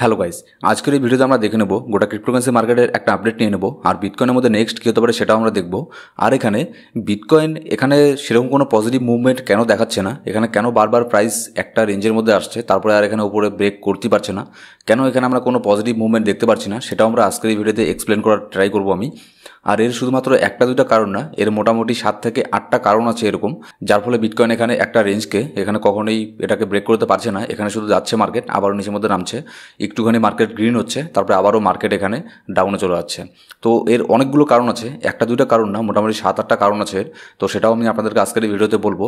hello guys আজকের এই ভিডিওতে আমরা দেখে নেব গোটা ক্রিপ্টোকারেন্সি মার্কেটের একটা আপডেট নিয়ে নেব আর বিটকয়েনের মধ্যে নেক্সট কী হতে পারে সেটাও আমরা দেখব আর এখানে বিটকয়েন এখানে সেরকম কোনো পজিটিভ মুভমেন্ট কেন দেখাচ্ছে না এখানে কেন বারবার প্রাইস একটা রেঞ্জের মধ্যে আসছে তারপরে আর এখানে উপরে ব্রেক করতে পারছে না কেন এখানে আমরা কোনো পজিটিভ মুভমেন্ট দেখতে পারছি না সেটাও আমরা আজকের এই ভিডিওতে এক্সপ্লেন করার ট্রাই করবো আমি আর এর শুধুমাত্র একটা দুটা কারণ না এর মোটামুটি সাত থেকে আটটা কারণ আছে এরকম যার ফলে বিটকয়েন এখানে একটা রেঞ্জকে এখানে কখনোই এটাকে ব্রেক করতে পারছে না এখানে শুধু যাচ্ছে মার্কেট আবারও নিচের মধ্যে নামছে একটুখানি মার্কেট গ্রিন হচ্ছে তারপরে আবারও মার্কেট এখানে ডাউনে চলে যাচ্ছে তো এর অনেকগুলো কারণ আছে একটা দুটা কারণ না মোটামুটি সাত আটটা কারণ আছে তো সেটাও আমি আপনাদেরকে আজকের ভিডিওতে বলবো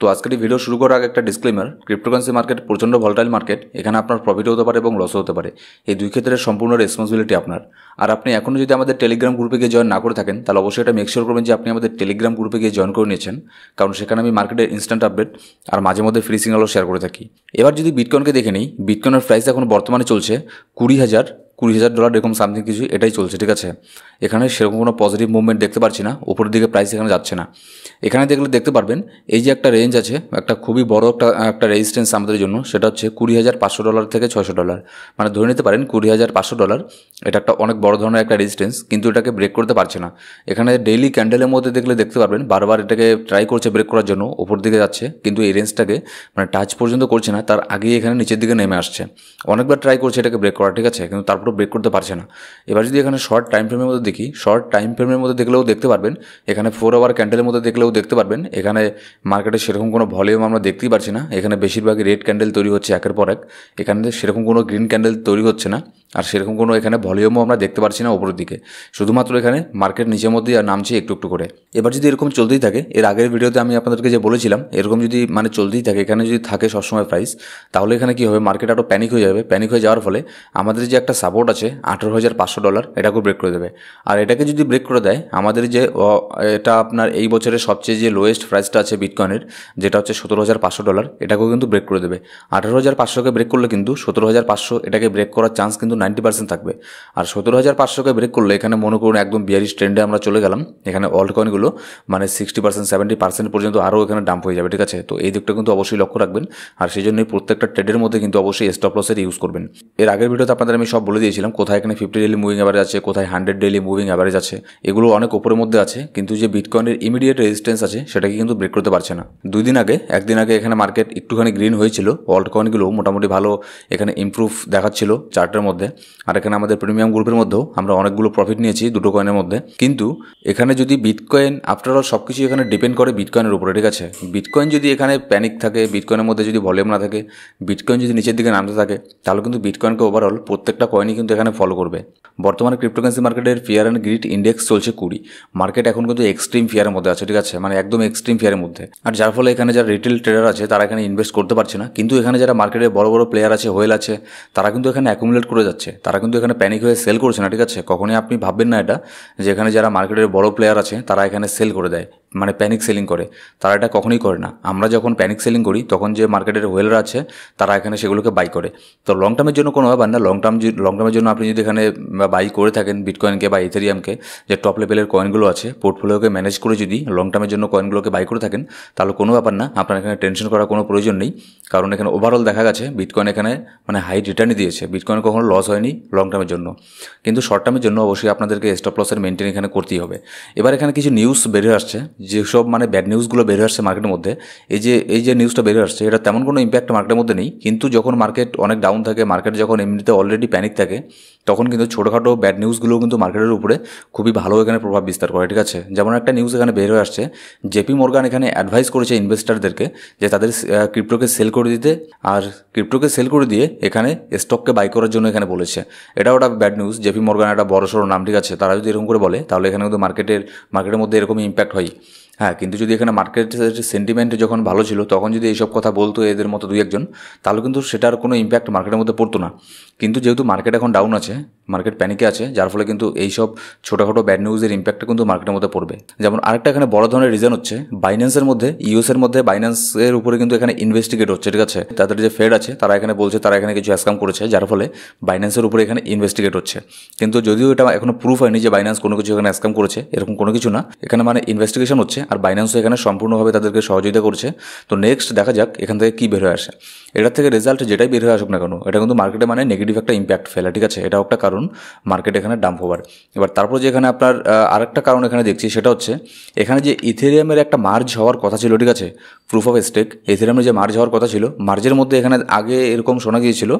তো আজকের এই ভিডিও শুরু করার আগে একটা ডিসক্লেমার ক্রিপ্টোকারেন্সি মার্কেট প্রচণ্ড ভলটাইল মার্কেট এখানে আপনার প্রফিট হতে পারে এবং লসও হতে পারে এই দুই ক্ষেত্রে সম্পূর্ণ রেসপন্সিবিলিটি আপনার আর আপনি এখনও যদি আমাদের টেলিগ্রাম গ্রুপে গিয়ে জয়েন না করে থাকেন তাহলে অবশ্যই এটা মেকশিওর করবেন যে আপনি আমাদের টেলিগ্রাম গ্রুপে গিয়ে জয়েন করে নিয়েছেন কারণ সেখানে আমি মার্কেটের ইনস্ট্যান্ট আপডেট আর মাঝে মধ্যে ফ্রি সিগনালও শেয়ার করে থাকি এবার যদি বিটকয়নকে দেখে নিই বিটকয়নের প্রাইস এখন বর্তমানে চলছে কুড়ি হাজার কুড়ি হাজার ডলার এরকম সামথিং কিছু এটাই চলছে ঠিক আছে এখানে সেরকম কোনো পজিটিভ মুভমেন্ট দেখতে পাচ্ছি না ওপরের দিকে প্রাইস এখানে যাচ্ছে না এখানে দেখলে দেখতে পারবেন এই যে একটা রেঞ্জ আছে একটা খুবই বড় একটা একটা রেজিস্ট্যান্স আমাদের জন্য সেটা হচ্ছে কুড়ি হাজার পাঁচশো ডলার থেকে ছশো ডলার মানে ধরে নিতে পারেন কুড়ি হাজার পাঁচশো ডলার এটা একটা অনেক বড় ধরনের একটা রেজিস্ট্যান্স কিন্তু এটাকে ব্রেক করতে পারছে না এখানে ডেইলি ক্যান্ডেলের মধ্যে দেখলে দেখতে পারবেন বারবার এটাকে ট্রাই করছে ব্রেক করার জন্য ওপর দিকে যাচ্ছে কিন্তু এই রেঞ্জটাকে মানে টাচ পর্যন্ত করছে না তার আগেই এখানে নিচের দিকে নেমে আসছে অনেকবার ট্রাই করছে এটাকে ব্রেক করা ঠিক আছে কিন্তু তারপরে ব্রেক করতে পারছে না এবার যদি এখানে শর্ট টাইম ফ্রেমের মধ্যে দেখি শর্ট টাইম ফ্রেমের মধ্যে দেখলেও দেখতে পারবেন এখানে ফোর আওয়ার ক্যান্ডেলের মধ্যে দেখলেও ক্যান্ডেলটাও দেখতে পারবেন এখানে মার্কেটে সেরকম কোনো ভলিউম আমরা দেখতেই পারছি না এখানে বেশিরভাগই রেড ক্যান্ডেল তৈরি হচ্ছে একের পর এক এখানে সেরকম কোনো গ্রিন ক্যান্ডেল তৈরি হচ্ছে না আর সেরকম কোনো এখানে ভলিউমও আমরা দেখতে পারছি না ওপরের দিকে শুধুমাত্র এখানে মার্কেট নিচের মধ্যেই আর নামছে একটু একটু করে এবার যদি এরকম চলতেই থাকে এর আগের ভিডিওতে আমি আপনাদেরকে যে বলেছিলাম এরকম যদি মানে চলতেই থাকে এখানে যদি থাকে সবসময় প্রাইস তাহলে এখানে কী হবে মার্কেট আরও প্যানিক হয়ে যাবে প্যানিক হয়ে যাওয়ার ফলে আমাদের যে একটা সাপোর্ট আছে আঠেরো হাজার পাঁচশো ডলার এটাকেও ব্রেক করে দেবে আর এটাকে যদি ব্রেক করে দেয় আমাদের যে এটা আপনার এই বছরের সবচেয়ে যে লোয়েস্ট প্রাইসটা আছে বিটকয়েনের যেটা হচ্ছে সতেরো হাজার পাঁচশো ডলার এটাকেও কিন্তু ব্রেক করে দেবে আঠেরো হাজার পাঁচশোকে ব্রেক করলে কিন্তু সতেরো হাজার পাঁচশো এটাকে ব্রেক করার চান্স কিন্তু নাইনটি পার্সেন্ট থাকবে আর সতেরো হাজার পাঁচশোকে ব্রেক করলে এখানে মনে করুন একদম বিয়ারিশ ট্রেন্ডে আমরা চলে গেলাম এখানে অল্ড কয়েনগুলো মানে সিক্সটি পার্সেন্ট সেভেন্টি পার্সেন্ট পর্যন্ত আরও এখানে ডাম্প হয়ে যাবে ঠিক আছে তো এই দিকটা কিন্তু অবশ্যই লক্ষ্য রাখবেন আর সেই জন্যই প্রত্যেকটা ট্রেডের মধ্যে কিন্তু অবশ্যই স্টপ লসের ইউজ করবেন এর আগের ভিডিওতে আপনাদের আমি সব বলে দিয়েছিলাম কোথায় এখানে ফিফটি ডেলি মুভিং অ্যাভারেজ আছে কোথায় হান্ড্রেড ডেলি মুভিং অ্যাভারেজ আছে এগুলো অনেক ওপরের মধ্যে আছে কিন্তু যে বিটকয়েনের ইমিডিয়েট রেজিস্ট্যান্স আছে সেটাকে কিন্তু ব্রেক করতে পারছে না দুই দিন আগে একদিন আগে এখানে মার্কেট একটুখানি গ্রিন হয়েছিল অল্ড কয়েনগুলো মোটামুটি ভালো এখানে ইম্প্রুভ দেখাচ্ছিল চার্টের মধ্যে আর এখানে আমাদের প্রিমিয়াম গ্রুপের মধ্যেও আমরা অনেকগুলো প্রফিট নিয়েছি দুটো কয়েনের মধ্যে কিন্তু এখানে যদি বিটকয়েন আফটারঅল সব কিছু এখানে ডিপেন্ড করে বিটকয়েনের উপরে ঠিক আছে বিটকয়েন যদি এখানে প্যানিক থাকে বিটকয়েনের মধ্যে যদি ভলিউম না থাকে বিটকয়েন যদি নিচের দিকে নামতে থাকে তাহলে কিন্তু বিটকয়েনকে ওভারঅল প্রত্যেকটা কয়েনই কিন্তু এখানে ফলো করবে বর্তমানে ক্রিপ্টোকারেন্সি মার্কেটের ফিয়ার অ্যান্ড গ্রিড ইন্ডেক্স চলছে কুড়ি মার্কেট এখন কিন্তু এক্সট্রিম ফিয়ারের মধ্যে আছে ঠিক আছে মানে একদম এক্সট্রিম ফিয়ারের মধ্যে আর যার ফলে এখানে যারা রিটেল ট্রেডার আছে তারা এখানে ইনভেস্ট করতে পারছে না কিন্তু এখানে যারা মার্কেটের বড় বড় প্লেয়ার আছে হোয়েল আছে তারা কিন্তু এখানে অ্যাকুমুলেট করে যাচ্ছে যাচ্ছে তারা কিন্তু এখানে প্যানিক হয়ে সেল করছে না ঠিক আছে কখনই আপনি ভাববেন না এটা যে এখানে যারা মার্কেটের বড় প্লেয়ার আছে তারা এখানে সেল করে দেয় মানে প্যানিক সেলিং করে তারা এটা কখনোই করে না আমরা যখন প্যানিক সেলিং করি তখন যে মার্কেটের হোয়েলার আছে তারা এখানে সেগুলোকে বাই করে তো লং টার্মের জন্য কোনো ব্যাপার না লং টার্ম লং টার্মের জন্য আপনি যদি এখানে বাই করে থাকেন বিটকয়েনকে বা ইথেরিয়ামকে যে টপ লেভেলের কয়েনগুলো আছে পোর্টফোলিওকে ম্যানেজ করে যদি লং টার্মের জন্য কয়েনগুলোকে বাই করে থাকেন তাহলে কোনো ব্যাপার না আপনার এখানে টেনশন করার কোনো প্রয়োজন নেই কারণ এখানে ওভারঅল দেখা গেছে বিটকয়েন এখানে মানে হাই রিটার্নই দিয়েছে বিটকয়েন কখনো লস হয়নি লং টার্মের জন্য কিন্তু শর্ট টার্মের জন্য অবশ্যই আপনাদেরকে স্টপ লসের মেনটেন এখানে করতেই হবে এবার এখানে কিছু নিউজ বেরিয়ে আসছে যেসব মানে ব্যাড নিউজগুলো বেরিয়ে আসছে মার্কেটের মধ্যে এই যে এই যে নিউজটা বেরিয়ে আসছে এটা তেমন কোনো ইম্প্যাক্ট মার্কেটের মধ্যে নেই কিন্তু যখন মার্কেট অনেক ডাউন থাকে মার্কেট যখন এমনিতে অলরেডি প্যানিক থাকে তখন কিন্তু ছোটোখাটো ব্যাড নিউজগুলোও কিন্তু মার্কেটের উপরে খুবই ভালো এখানে প্রভাব বিস্তার করে ঠিক আছে যেমন একটা নিউজ এখানে বের হয়ে আসছে জেপি মর্গান এখানে অ্যাডভাইস করেছে ইনভেস্টারদেরকে যে তাদের ক্রিপ্টোকে সেল করে দিতে আর ক্রিপ্টোকে সেল করে দিয়ে এখানে স্টককে বাই করার জন্য এখানে বলেছে এটাও একটা ব্যাড নিউজ জেপি মর্গান একটা বড় সড়ো নাম ঠিক আছে তারা যদি এরকম করে বলে তাহলে এখানে কিন্তু মার্কেটের মার্কেটের মধ্যে এরকম ইম্প্যাক্ট হয় হ্যাঁ কিন্তু যদি এখানে মার্কেটের সেন্টিমেন্ট যখন ভালো ছিল তখন যদি এইসব কথা বলতো এদের মতো দুই একজন তাহলে কিন্তু সেটার কোনো ইম্প্যাক্ট মার্কেটের মধ্যে পড়তো না কিন্তু যেহেতু মার্কেট এখন ডাউন আছে মার্কেট প্যানিকে আছে যার ফলে কিন্তু এইসব ছোটোখাটো ব্যাড নিউজের ইম্প্যাক্টটা কিন্তু মার্কেটের মধ্যে পড়বে যেমন আরেকটা এখানে বড় ধরনের রিজন হচ্ছে বাইন্যান্সের মধ্যে ইউএসের মধ্যে বাইন্যান্সের উপরে কিন্তু এখানে ইনভেস্টিগেট হচ্ছে ঠিক আছে তাদের যে ফেড আছে তারা এখানে বলছে তারা এখানে কিছু অ্যাসকাম করেছে যার ফলে বাইন্যান্সের উপরে এখানে ইনভেস্টিগেট হচ্ছে কিন্তু যদিও এটা এখনো প্রুফ হয়নি যে বাইন্যান্স কোনো কিছু এখানে অ্যাসকাম করেছে এরকম কোনো কিছু না এখানে মানে ইনভেস্টিগেশন হচ্ছে আর বাইন্যান্সও এখানে সম্পূর্ণভাবে তাদেরকে সহযোগিতা করছে তো নেক্সট দেখা যাক এখান থেকে কী বের হয়ে আসে এটার থেকে রেজাল্ট যেটাই বের হয়ে আসুক না কেন এটা কিন্তু মার্কেটে মানে নেগেটিভ নেগেটিভ একটা ইম্প্যাক্ট ফেলে ঠিক আছে এটাও একটা কারণ মার্কেট এখানে ডাম্প হওয়ার এবার তারপর যে এখানে আপনার আরেকটা কারণ এখানে দেখছি সেটা হচ্ছে এখানে যে ইথেরিয়ামের একটা মার্জ হওয়ার কথা ছিল ঠিক আছে প্রুফ অফ স্টেক ইথেরিয়ামের যে মার্জ হওয়ার কথা ছিল মার্জের মধ্যে এখানে আগে এরকম শোনা গিয়েছিল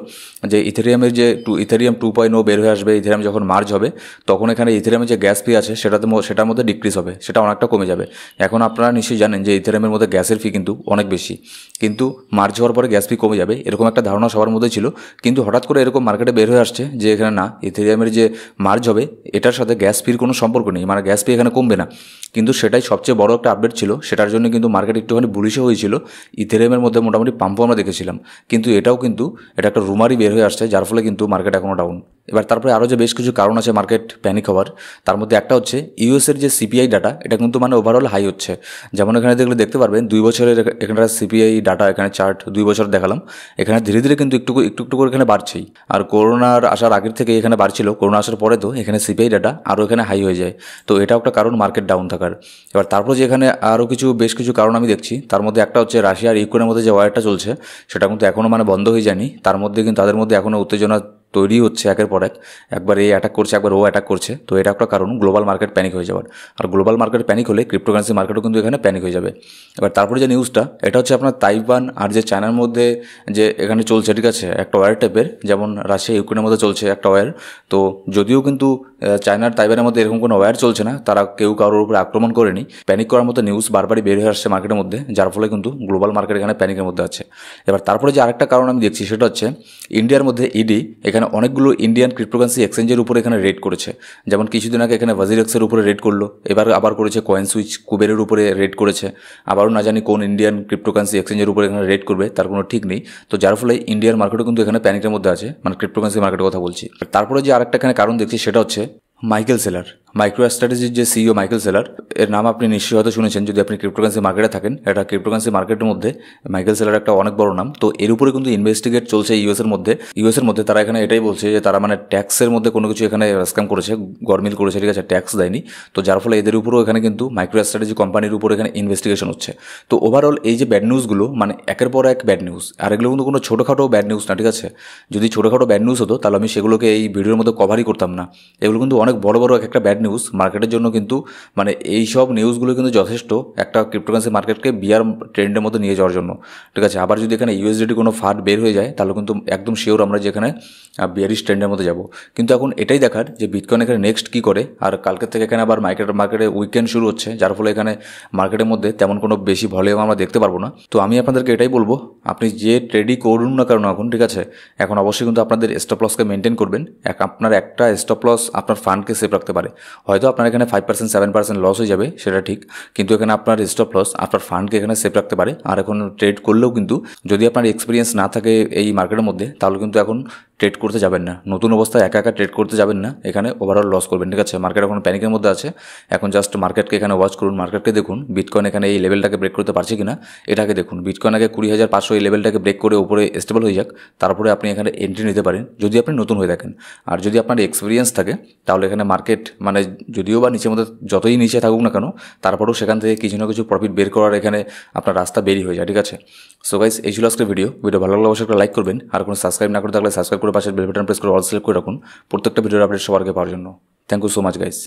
যে ইথেরিয়ামের যে two Ethereum two point o বের হয়ে আসবে ইথেরিয়াম যখন মার্জ হবে তখন এখানে ইথেরিয়ামের যে গ্যাস ফি আছে সেটাতে সেটার মধ্যে ডিক্রিজ হবে সেটা অনেকটা কমে যাবে এখন আপনারা নিশ্চয়ই জানেন যে ইথেরিয়ামের মধ্যে গ্যাসের ফি কিন্তু অনেক বেশি কিন্তু মার্জ হওয়ার পরে গ্যাস ফি কমে যাবে এরকম একটা ধারণা সবার মধ্যে ছিল কিন্তু হঠাৎ করে এরকম এরকম মার্কেটে বের হয়ে আসছে যে এখানে না ইথেরিয়ামের যে মার্জ হবে এটার সাথে গ্যাস ফির কোনো সম্পর্ক নেই মানে গ্যাস ফি এখানে কমবে না কিন্তু সেটাই সবচেয়ে বড় একটা আপডেট ছিল সেটার জন্য কিন্তু মার্কেট একটুখানি বুলিশও হয়েছিল ইথেরিয়ামের মধ্যে মোটামুটি পাম্পও আমরা দেখেছিলাম কিন্তু এটাও কিন্তু এটা একটা রুমারই বের হয়ে আসছে যার ফলে কিন্তু মার্কেট এখনও ডাউন এবার তারপরে আরও যে বেশ কিছু কারণ আছে মার্কেট প্যানিক হওয়ার তার মধ্যে একটা হচ্ছে ইউএসের যে সিপিআই ডাটা এটা কিন্তু মানে ওভারঅল হাই হচ্ছে যেমন এখানে দেখলে দেখতে পারবেন দুই বছরের এখানটা সিপিআই ডাটা এখানে চার্ট দুই বছর দেখালাম এখানে ধীরে ধীরে কিন্তু একটু একটু একটু করে এখানে বাড়ছেই আর করোনার আসার আগের থেকে এখানে বাড়ছিল করোনা আসার পরে তো এখানে সিপিআই ডাটা আরও এখানে হাই হয়ে যায় তো এটাও একটা কারণ মার্কেট ডাউন থাকার এবার তারপর যে এখানে আরও কিছু বেশ কিছু কারণ আমি দেখছি তার মধ্যে একটা হচ্ছে রাশিয়া আর ইউক্রেনের মধ্যে যে ওয়ারটা চলছে সেটা কিন্তু এখনও মানে বন্ধ হয়ে যায়নি তার মধ্যে কিন্তু তাদের মধ্যে এখনও উত্তেজনা তৈরি হচ্ছে একের পর এক একবার এই অ্যাটাক করছে একবার ও অ্যাটাক করছে তো এটা একটা কারণ গ্লোবাল মার্কেট প্যানিক হয়ে যাওয়ার আর গ্লোবাল মার্কেট প্যানিক হলে ক্রিপ্টোকারেন্সি মার্কেটও কিন্তু এখানে প্যানিক হয়ে যাবে এবার তারপরে যে নিউজটা এটা হচ্ছে আপনার তাইওয়ান আর যে চায়নার মধ্যে যে এখানে চলছে ঠিক আছে একটা ওয়ার টাইপের যেমন রাশিয়া ইউক্রেনের মধ্যে চলছে একটা ওয়ার তো যদিও কিন্তু চায়নার তাইবানের মধ্যে এরকম কোনো ওয়ার চলছে না তারা কেউ কারোর উপরে আক্রমণ করেনি প্যানিক করার মতো নিউজ বারবারই বের হয়ে আসছে মার্কেটের মধ্যে যার ফলে কিন্তু গ্লোবাল মার্কেট এখানে প্যানিকের মধ্যে আছে এবার তারপরে যে আরেকটা কারণ আমি দেখছি সেটা হচ্ছে ইন্ডিয়ার মধ্যে ইডি এখানে অনেকগুলো ইন্ডিয়ান ক্রিপ্টোকারেন্সি এক্সচেঞ্জের উপরে এখানে রেড করেছে যেমন কিছুদিন আগে এখানে এক্সের উপরে রেড করলো এবার আবার করেছে কয়েন সুইচ কুবেরের উপরে রেড করেছে আবারও না জানি কোন ইন্ডিয়ান ক্রিপ্টোকারেন্সি এক্সচেঞ্জের উপরে এখানে রেড করবে তার কোনো ঠিক নেই তো যার ফলে ইন্ডিয়ার মার্কেটও কিন্তু এখানে প্যানিকের মধ্যে আছে মানে ক্রিপ্টোকারেন্সি মার্কেটের কথা বলছি তারপরে যে আরেকটা এখানে কারণ দেখছি সেটা হচ্ছে माइकल सेलर মাইক্রো স্ট্র্যাটেজির যে সিইও মাইকেল সেলার এর নাম আপনি নিশ্চয়ই হয়তো শুনেছেন যদি আপনি ক্রিপ্টোকারেন্সি মার্কেটে থাকেন এটা ক্রিপ্টোকারেন্সি মার্কেটের মধ্যে মাইকেল সেলার একটা অনেক বড় নাম তো এর উপরে কিন্তু ইনভেস্টিগেট চলছে ইউএসের মধ্যে ইউএসের মধ্যে তারা এখানে এটাই বলছে যে তারা মানে ট্যাক্সের মধ্যে কোনো কিছু এখানে স্ক্যাম করেছে গরমিল করেছে ঠিক আছে ট্যাক্স দেয়নি তো যার ফলে এদের উপরেও এখানে কিন্তু মাইক্রো স্ট্র্যাটেজি কোম্পানির উপর এখানে ইনভেস্টিগেশন হচ্ছে তো ওভারঅল এই যে ব্যাড নিউজগুলো মানে একের পর এক ব্যাড নিউজ আর এগুলো কিন্তু কোনো ছোটোখাটো ব্যাড নিউজ না ঠিক আছে যদি ছোটোখাটো ব্যাড নিউজ হতো তাহলে আমি সেগুলোকে এই ভিডিওর মধ্যে কভারই করতাম না এগুলো কিন্তু অনেক বড় বড় একটা ব্যাড ব্যাড নিউজ মার্কেটের জন্য কিন্তু মানে এই সব নিউজগুলো কিন্তু যথেষ্ট একটা ক্রিপ্টোকারেন্সি মার্কেটকে বিয়ার ট্রেন্ডের মধ্যে নিয়ে যাওয়ার জন্য ঠিক আছে আবার যদি এখানে ইউএসডিটি কোনো ফাট বের হয়ে যায় তাহলে কিন্তু একদম শিওর আমরা যেখানে বিয়ারিশ ট্রেন্ডের মধ্যে যাব কিন্তু এখন এটাই দেখার যে বিটকয়েন এখানে নেক্সট কী করে আর কালকের থেকে এখানে আবার মার্কেট মার্কেটে উইকেন্ড শুরু হচ্ছে যার ফলে এখানে মার্কেটের মধ্যে তেমন কোনো বেশি ভলিউম আমরা দেখতে পারবো না তো আমি আপনাদেরকে এটাই বলবো আপনি যে ট্রেডই করুন না কারণ এখন ঠিক আছে এখন অবশ্যই কিন্তু আপনাদের স্টপ লসকে মেনটেন করবেন এক আপনার একটা স্টপ লস আপনার ফান্ডকে সেভ রাখতে পারে হয়তো আপনার এখানে five percent seven percent loss হয়ে যাবে সেটা ঠিক কিন্তু এখানে আপনার স্টপ লস আপনার ফান্ডকে এখানে সেফ রাখতে পারে আর এখন ট্রেড করলেও কিন্তু যদি আপনার এক্সপিরিয়েন্স না থাকে এই মার্কেটের মধ্যে তাহলে কিন্তু এখন ট্রেড করতে যাবেন না নতুন অবস্থায় একা একা ট্রেড করতে যাবেন না এখানে ওভারঅল লস করবেন ঠিক আছে মার্কেট এখন প্যানিকের মধ্যে আছে এখন জাস্ট মার্কেটকে এখানে ওয়াচ করুন মার্কেটকে দেখুন বিটকয়েন এখানে এই লেভেলটাকে ব্রেক করতে পারছে কিনা এটাকে দেখুন বিটকয়েন আগে কুড়ি হাজার পাঁচশো এই লেভেলটাকে ব্রেক করে উপরে স্টেবল হয়ে যাক তারপরে আপনি এখানে এন্ট্রি নিতে পারেন যদি আপনি নতুন হয়ে থাকেন আর যদি আপনার এক্সপিরিয়েন্স থাকে তাহলে এখানে মার্কেট মানে মানে যদিও বা নিচের মধ্যে যতই নিচে থাকুক না কেন তারপরেও সেখান থেকে কিছু না কিছু প্রফিট বের করার এখানে আপনার রাস্তা বেরি হয়ে যায় ঠিক আছে সো গাইস এই ছিল আজকের ভিডিও ভিডিও ভালো লাগলে অবশ্যই একটা লাইক করবেন আর কোনো সাবস্ক্রাইব না করে থাকলে সাবস্ক্রাইব করে পাশে বেল বাটন প্রেস করে অল সিলেক্ট করে রাখুন প্রত্যেকটা ভিডিওর আপডেট সবার আগে পাওয়ার জন্য thank you so much guys